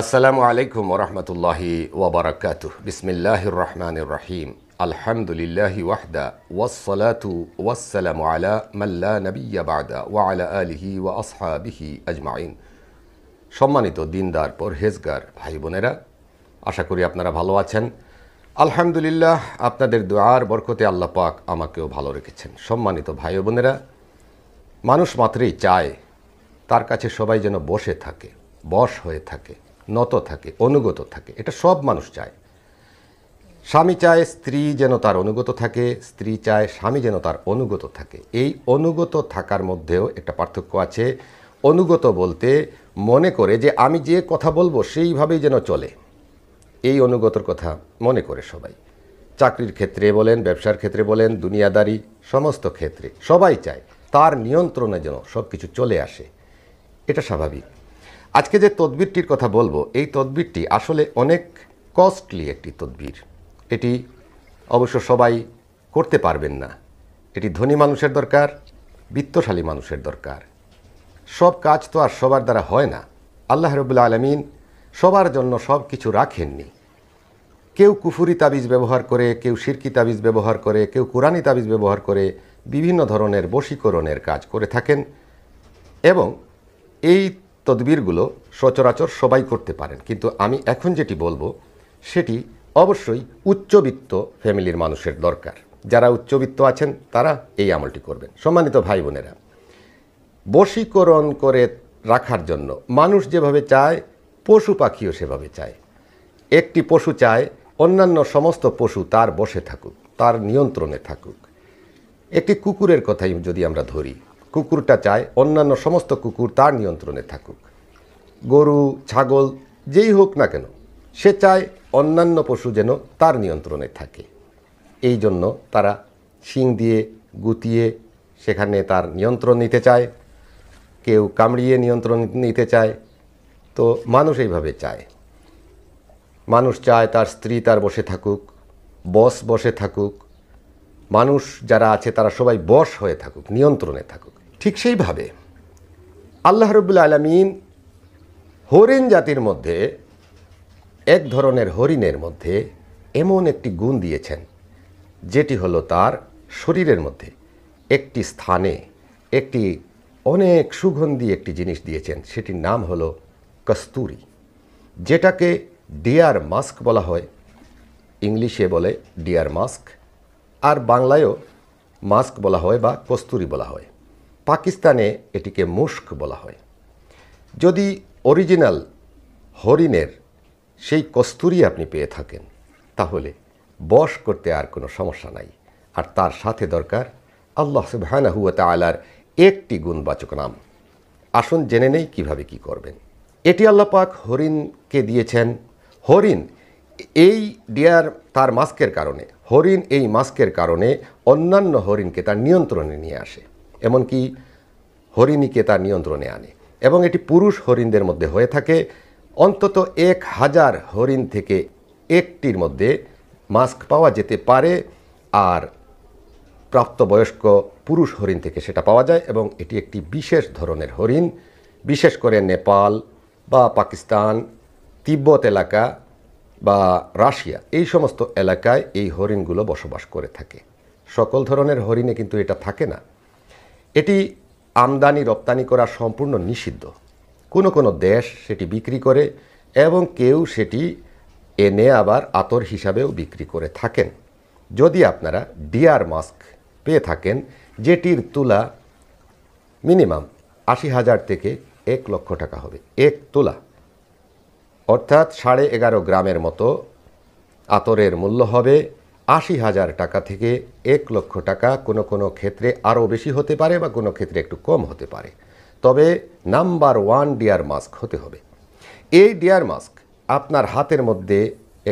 আসসালামু আলাইকুম ওরহমতুল্লাহি ওবরাকাত বিসমিল্লাহির রহমান রহিম আলহামদুলিল্লাহি ওয়াহদা ওয়াসসালাতু ওয়াসসালামু আলা মাল্লা নবিয়া বাদা ওয়া আলা আলিহি ওয়া আসহাবিহি আজমাইন সম্মানিত দিনদার পরহেজগার ভাই বোনেরা আশা করি আপনারা ভালো আছেন আলহামদুলিল্লাহ আপনাদের দোয়ার বরকতে আল্লাহ পাক আমাকেও ভালো রেখেছেন সম্মানিত ভাই বোনেরা মানুষ মাত্রই চায় তার কাছে সবাই যেন বসে থাকে বশ হয়ে থাকে নত থাকে অনুগত থাকে এটা সব মানুষ চায় স্বামী চায় স্ত্রী যেন তার অনুগত থাকে স্ত্রী চায় স্বামী যেন তার অনুগত থাকে এই অনুগত থাকার মধ্যেও একটা পার্থক্য আছে অনুগত বলতে মনে করে যে আমি যে কথা বলবো সেইভাবেই যেন চলে এই অনুগতর কথা মনে করে সবাই চাকরির ক্ষেত্রে বলেন ব্যবসার ক্ষেত্রে বলেন দুনিয়াদারি সমস্ত ক্ষেত্রে সবাই চায় তার নিয়ন্ত্রণে যেন সব কিছু চলে আসে এটা স্বাভাবিক আজকে যে তদবিরটির কথা বলবো এই তদবিরটি আসলে অনেক কস্টলি একটি তদবির এটি অবশ্য সবাই করতে পারবেন না এটি ধনী মানুষের দরকার বিত্তশালী মানুষের দরকার সব কাজ তো আর সবার দ্বারা হয় না আল্লাহ রবুল্লা আলমিন সবার জন্য সব কিছু রাখেননি কেউ কুফুরি তাবিজ ব্যবহার করে কেউ শিরকি তাবিজ ব্যবহার করে কেউ কোরআনি তাবিজ ব্যবহার করে বিভিন্ন ধরনের বশীকরণের কাজ করে থাকেন এবং এই তদবিরগুলো সচরাচর সবাই করতে পারেন কিন্তু আমি এখন যেটি বলবো সেটি অবশ্যই উচ্চবিত্ত ফ্যামিলির মানুষের দরকার যারা উচ্চবিত্ত আছেন তারা এই আমলটি করবেন সম্মানিত ভাই বোনেরা বশীকরণ করে রাখার জন্য মানুষ যেভাবে চায় পশু পাখিও সেভাবে চায় একটি পশু চায় অন্যান্য সমস্ত পশু তার বসে থাকুক তার নিয়ন্ত্রণে থাকুক একটি কুকুরের কথাই যদি আমরা ধরি কুকুরটা চায় অন্যান্য সমস্ত কুকুর তার নিয়ন্ত্রণে থাকুক গরু ছাগল যেই হোক না কেন সে চায় অন্যান্য পশু যেন তার নিয়ন্ত্রণে থাকে এই জন্য তারা শিং দিয়ে গুতিয়ে সেখানে তার নিয়ন্ত্রণ নিতে চায় কেউ কামড়িয়ে নিয়ন্ত্রণ নিতে চায় তো মানুষ এইভাবে চায় মানুষ চায় তার স্ত্রী তার বসে থাকুক বস বসে থাকুক মানুষ যারা আছে তারা সবাই বশ হয়ে থাকুক নিয়ন্ত্রণে থাকুক ঠিক সেইভাবে আল্লাহ রবুল আলমিন হরিণ জাতির মধ্যে এক ধরনের হরিণের মধ্যে এমন একটি গুণ দিয়েছেন যেটি হলো তার শরীরের মধ্যে একটি স্থানে একটি অনেক সুগন্ধি একটি জিনিস দিয়েছেন সেটির নাম হলো কস্তুরি যেটাকে ডিয়ার মাস্ক বলা হয় ইংলিশে বলে ডিয়ার মাস্ক আর বাংলায়ও মাস্ক বলা হয় বা কস্তুরি বলা হয় পাকিস্তানে এটিকে মুস্ক বলা হয় যদি অরিজিনাল হরিণের সেই কস্তুরি আপনি পেয়ে থাকেন তাহলে বশ করতে আর কোনো সমস্যা নাই আর তার সাথে দরকার আল্লাহ সুবাহানাহুয়া তালার একটি গুণবাচক নাম আসুন জেনে নেই কিভাবে কি করবেন এটি আল্লাহ পাক হরিণকে দিয়েছেন হরিণ এই ডিয়ার তার মাস্কের কারণে হরিণ এই মাস্কের কারণে অন্যান্য হরিণকে তার নিয়ন্ত্রণে নিয়ে আসে এমনকি হরিণীকে তার নিয়ন্ত্রণে আনে এবং এটি পুরুষ হরিণদের মধ্যে হয়ে থাকে অন্তত এক হাজার হরিণ থেকে একটির মধ্যে মাস্ক পাওয়া যেতে পারে আর প্রাপ্তবয়স্ক পুরুষ হরিণ থেকে সেটা পাওয়া যায় এবং এটি একটি বিশেষ ধরনের হরিণ বিশেষ করে নেপাল বা পাকিস্তান তিব্বত এলাকা বা রাশিয়া এই সমস্ত এলাকায় এই হরিণগুলো বসবাস করে থাকে সকল ধরনের হরিণে কিন্তু এটা থাকে না এটি আমদানি রপ্তানি করা সম্পূর্ণ নিষিদ্ধ কোনো কোনো দেশ সেটি বিক্রি করে এবং কেউ সেটি এনে আবার আতর হিসাবেও বিক্রি করে থাকেন যদি আপনারা ডিয়ার মাস্ক পেয়ে থাকেন যেটির তুলা মিনিমাম আশি হাজার থেকে এক লক্ষ টাকা হবে এক তুলা অর্থাৎ সাড়ে এগারো গ্রামের মতো আতরের মূল্য হবে আশি হাজার টাকা থেকে এক লক্ষ টাকা কোনো কোনো ক্ষেত্রে আরও বেশি হতে পারে বা কোনো ক্ষেত্রে একটু কম হতে পারে তবে নাম্বার ওয়ান ডিয়ার মাস্ক হতে হবে এই ডিয়ার মাস্ক আপনার হাতের মধ্যে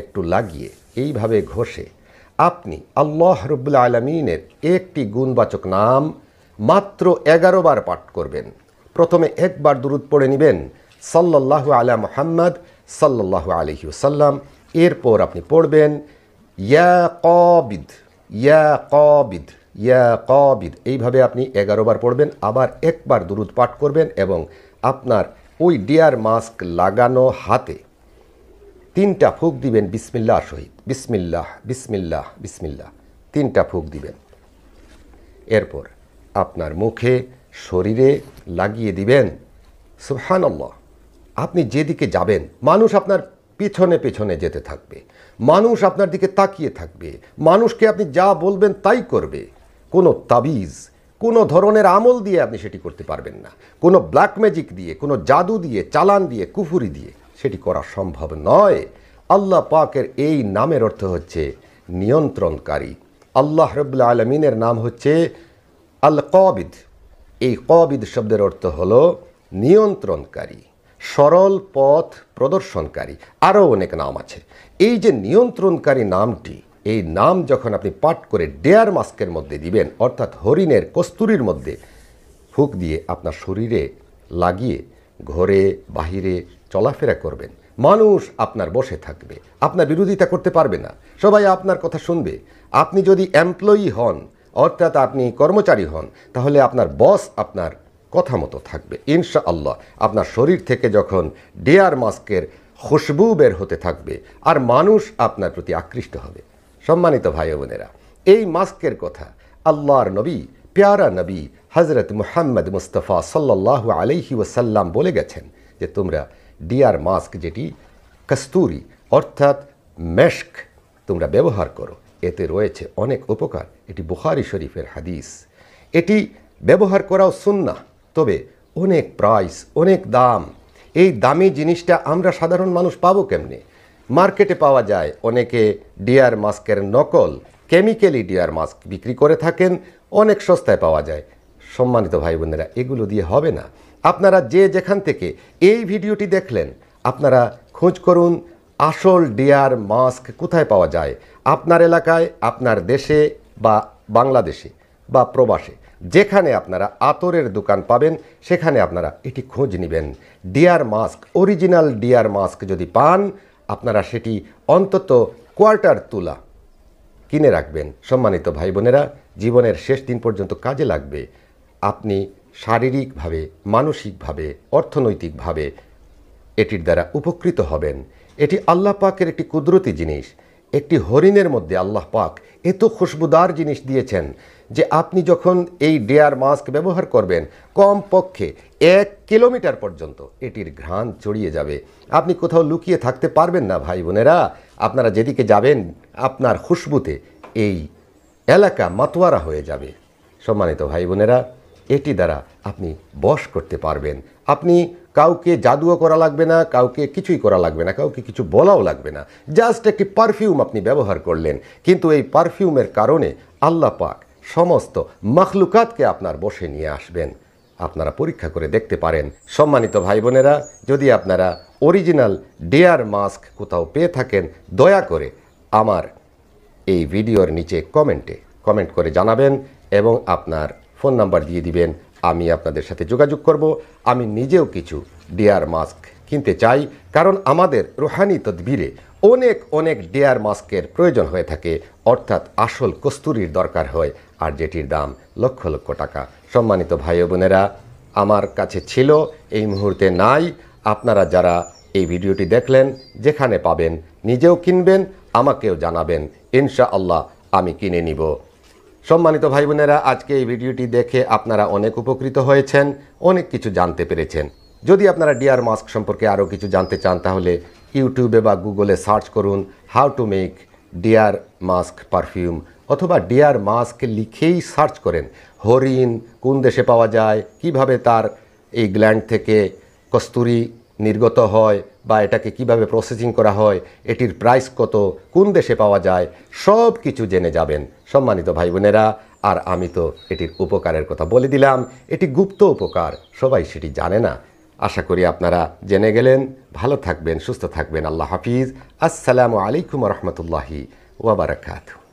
একটু লাগিয়ে এইভাবে ঘষে আপনি আল্লাহ রবুল্লা আলমিনের একটি গুণবাচক নাম মাত্র এগারো বার পাঠ করবেন প্রথমে একবার দূরত পড়ে নেবেন সাল্লাহ আলা মোহাম্মদ সাল্লাহ আলহিউসাল্লাম এরপর আপনি পড়বেন ইয়া কবিদ ইয়া কবিদ ইয়া কবিদ এইভাবে আপনি এগারোবার পড়বেন আবার একবার দুরুদ পাঠ করবেন এবং আপনার ওই ডিয়ার মাস্ক লাগানো হাতে তিনটা ফুক দিবেন বিসমিল্লাহ সহিত বিসমিল্লাহ বিসমিল্লাহ বিসমিল্লাহ তিনটা ফুক দিবেন এরপর আপনার মুখে শরীরে লাগিয়ে দিবেন সুবহানাল্লাহ আপনি যেদিকে যাবেন মানুষ আপনার পিছনে পিছনে যেতে থাকবে মানুষ আপনার দিকে তাকিয়ে থাকবে মানুষকে আপনি যা বলবেন তাই করবে কোনো তাবিজ কোনো ধরনের আমল দিয়ে আপনি সেটি করতে পারবেন না কোনো ব্ল্যাক ম্যাজিক দিয়ে কোনো জাদু দিয়ে চালান দিয়ে কুফুরি দিয়ে সেটি করা সম্ভব নয় আল্লাহ পাকের এই নামের অর্থ হচ্ছে নিয়ন্ত্রণকারী আল্লাহ রবুল্লা আলমিনের নাম হচ্ছে আল কবিদ এই কবিদ শব্দের অর্থ হল নিয়ন্ত্রণকারী সরল পথ প্রদর্শনকারী আরও অনেক নাম আছে এই যে নিয়ন্ত্রণকারী নামটি এই নাম যখন আপনি পাঠ করে ডেয়ার মাস্কের মধ্যে দিবেন অর্থাৎ হরিণের কস্তুরির মধ্যে ফুক দিয়ে আপনার শরীরে লাগিয়ে ঘরে বাহিরে চলাফেরা করবেন মানুষ আপনার বসে থাকবে আপনার বিরোধিতা করতে পারবে না সবাই আপনার কথা শুনবে আপনি যদি এমপ্লয়ি হন অর্থাৎ আপনি কর্মচারী হন তাহলে আপনার বস আপনার কথা মতো থাকবে ইনশা আল্লাহ আপনার শরীর থেকে যখন ডেয়ার মাস্কের খুশবু বের হতে থাকবে আর মানুষ আপনার প্রতি আকৃষ্ট হবে সম্মানিত ভাই বোনেরা এই মাস্কের কথা আল্লাহর নবী প্যারা নবী হজরত মুহাম্মদ মুস্তফা সাল্লাহ আলহি ওসাল্লাম বলে গেছেন যে তোমরা ডিয়ার মাস্ক যেটি কস্তুরি অর্থাৎ মেশক তোমরা ব্যবহার করো এতে রয়েছে অনেক উপকার এটি বুখারি শরীফের হাদিস এটি ব্যবহার করাও সুন্না তবে অনেক প্রাইস অনেক দাম এই দামি জিনিসটা আমরা সাধারণ মানুষ পাবো কেমনে মার্কেটে পাওয়া যায় অনেকে ডিয়ার মাস্কের নকল কেমিক্যালি ডিয়ার মাস্ক বিক্রি করে থাকেন অনেক সস্তায় পাওয়া যায় সম্মানিত ভাই বোনেরা এগুলো দিয়ে হবে না আপনারা যে যেখান থেকে এই ভিডিওটি দেখলেন আপনারা খোঁজ করুন আসল ডিয়ার মাস্ক কোথায় পাওয়া যায় আপনার এলাকায় আপনার দেশে বা বাংলাদেশে বা প্রবাসে যেখানে আপনারা আতরের দোকান পাবেন সেখানে আপনারা এটি খোঁজ নেবেন deer musk original deer musk যদি পান আপনারা সেটি অন্তত কোয়ার্টার তুলা কিনে রাখবেন সম্মানিত ভাই বোনেরা জীবনের শেষ দিন পর্যন্ত কাজে লাগবে আপনি শারীরিকভাবে মানসিকভাবে অর্থনৈতিকভাবে এটির দ্বারা উপকৃত হবেন এটি আল্লাহ পাকের একটি কুদরতি জিনিস একটি হরিণের মধ্যে আল্লাহ পাক এত খুশবুদার জিনিস দিয়েছেন যে আপনি যখন এই ডেয়ার মাস্ক ব্যবহার করবেন কম পক্ষে এক কিলোমিটার পর্যন্ত এটির ঘ্রাণ চড়িয়ে যাবে আপনি কোথাও লুকিয়ে থাকতে পারবেন না ভাই বোনেরা আপনারা যেদিকে যাবেন আপনার খুশবুতে এই এলাকা মাতোয়ারা হয়ে যাবে সম্মানিত ভাই বোনেরা এটি দ্বারা আপনি বশ করতে পারবেন আপনি কাউকে জাদুও করা লাগবে না কাউকে কিছুই করা লাগবে না কাউকে কিছু বলাও লাগবে না জাস্ট একটি পারফিউম আপনি ব্যবহার করলেন কিন্তু এই পারফিউমের কারণে আল্লাহ পাক সমস্ত মখলুকাতকে আপনার বসে নিয়ে আসবেন আপনারা পরীক্ষা করে দেখতে পারেন সম্মানিত ভাই বোনেরা যদি আপনারা অরিজিনাল ডেয়ার মাস্ক কোথাও পেয়ে থাকেন দয়া করে আমার এই ভিডিওর নিচে কমেন্টে কমেন্ট করে জানাবেন এবং আপনার ফোন নাম্বার দিয়ে দিবেন আমি আপনাদের সাথে যোগাযোগ করব আমি নিজেও কিছু ডিয়ার মাস্ক কিনতে চাই কারণ আমাদের রুহানি তদবিরে অনেক অনেক ডিয়ার মাস্কের প্রয়োজন হয়ে থাকে অর্থাৎ আসল কস্তুরির দরকার হয় আর যেটির দাম লক্ষ লক্ষ টাকা সম্মানিত ভাই বোনেরা আমার কাছে ছিল এই মুহূর্তে নাই আপনারা যারা এই ভিডিওটি দেখলেন যেখানে পাবেন নিজেও কিনবেন আমাকেও জানাবেন ইনশা আল্লাহ আমি কিনে নিব সম্মানিত ভাই বোনেরা আজকে এই ভিডিওটি দেখে আপনারা অনেক উপকৃত হয়েছেন অনেক কিছু জানতে পেরেছেন যদি আপনারা ডিয়ার মাস্ক সম্পর্কে আরও কিছু জানতে চান তাহলে ইউটিউবে বা গুগলে সার্চ করুন how to make deer musk perfume অথবা ডিয়ার মাস্ক লিখেই সার্চ করেন হরিণ কোন দেশে পাওয়া যায় কিভাবে তার এই গ্ল্যান্ড থেকে কস্তুরি নির্গত হয় বা এটাকে কিভাবে প্রসেসিং করা হয় এটির প্রাইস কত কোন দেশে পাওয়া যায় সব কিছু জেনে যাবেন সম্মানিত ভাই বোনেরা আর আমি তো এটির উপকারের কথা বলে দিলাম এটি গুপ্ত উপকার সবাই সেটি জানে না আশা করি আপনারা জেনে গেলেন ভালো থাকবেন সুস্থ থাকবেন আল্লাহ হাফিজ আসসালামু আলাইকুম রহমতুল্লাহি ওয়াবারাকাতু